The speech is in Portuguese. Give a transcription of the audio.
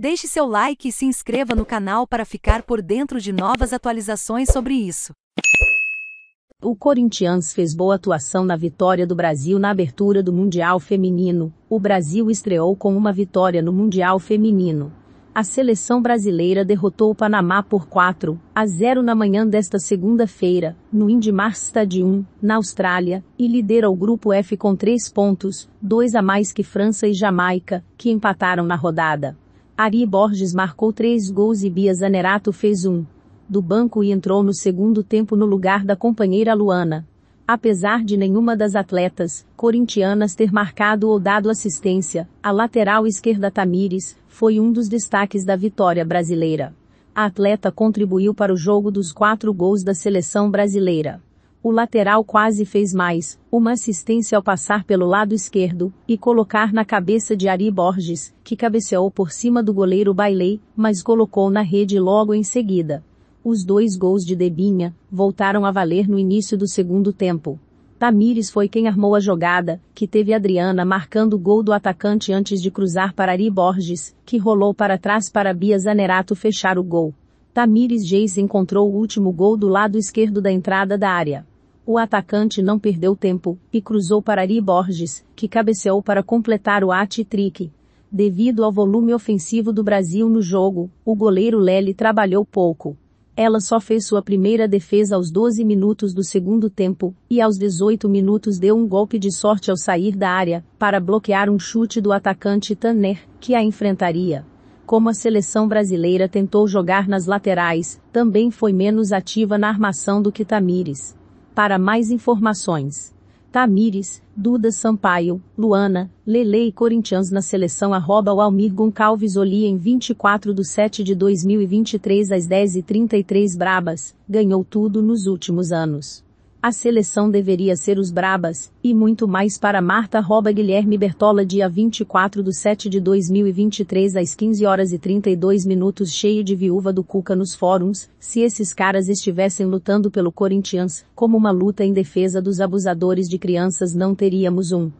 Deixe seu like e se inscreva no canal para ficar por dentro de novas atualizações sobre isso. O Corinthians fez boa atuação na vitória do Brasil na abertura do Mundial Feminino. O Brasil estreou com uma vitória no Mundial Feminino. A seleção brasileira derrotou o Panamá por 4 a 0 na manhã desta segunda-feira, no Indimar Stadium, na Austrália, e lidera o grupo F com 3 pontos, 2 a mais que França e Jamaica, que empataram na rodada. Ari Borges marcou três gols e Bia Zanerato fez um. Do banco e entrou no segundo tempo no lugar da companheira Luana. Apesar de nenhuma das atletas corintianas ter marcado ou dado assistência, a lateral esquerda Tamires foi um dos destaques da vitória brasileira. A atleta contribuiu para o jogo dos quatro gols da seleção brasileira. O lateral quase fez mais, uma assistência ao passar pelo lado esquerdo, e colocar na cabeça de Ari Borges, que cabeceou por cima do goleiro Bailey, mas colocou na rede logo em seguida. Os dois gols de Debinha voltaram a valer no início do segundo tempo. Tamires foi quem armou a jogada, que teve Adriana marcando o gol do atacante antes de cruzar para Ari Borges, que rolou para trás para Bia Zanerato fechar o gol. Tamires Geis encontrou o último gol do lado esquerdo da entrada da área. O atacante não perdeu tempo e cruzou para Ari Borges, que cabeceou para completar o hat-trick. Devido ao volume ofensivo do Brasil no jogo, o goleiro Lely trabalhou pouco. Ela só fez sua primeira defesa aos 12 minutos do segundo tempo e aos 18 minutos deu um golpe de sorte ao sair da área para bloquear um chute do atacante Tanner, que a enfrentaria como a seleção brasileira tentou jogar nas laterais, também foi menos ativa na armação do que Tamires. Para mais informações, Tamires, Duda Sampaio, Luana, Lele e Corinthians na seleção arroba o Almir Goncalves Olia em 24 de 7 de 2023 às 10h33 Brabas, ganhou tudo nos últimos anos. A seleção deveria ser os Brabas, e muito mais para Marta Roba Guilherme Bertola dia 24 do 7 de 2023 às 15 horas e 32 minutos cheio de viúva do Cuca nos fóruns, se esses caras estivessem lutando pelo Corinthians, como uma luta em defesa dos abusadores de crianças não teríamos um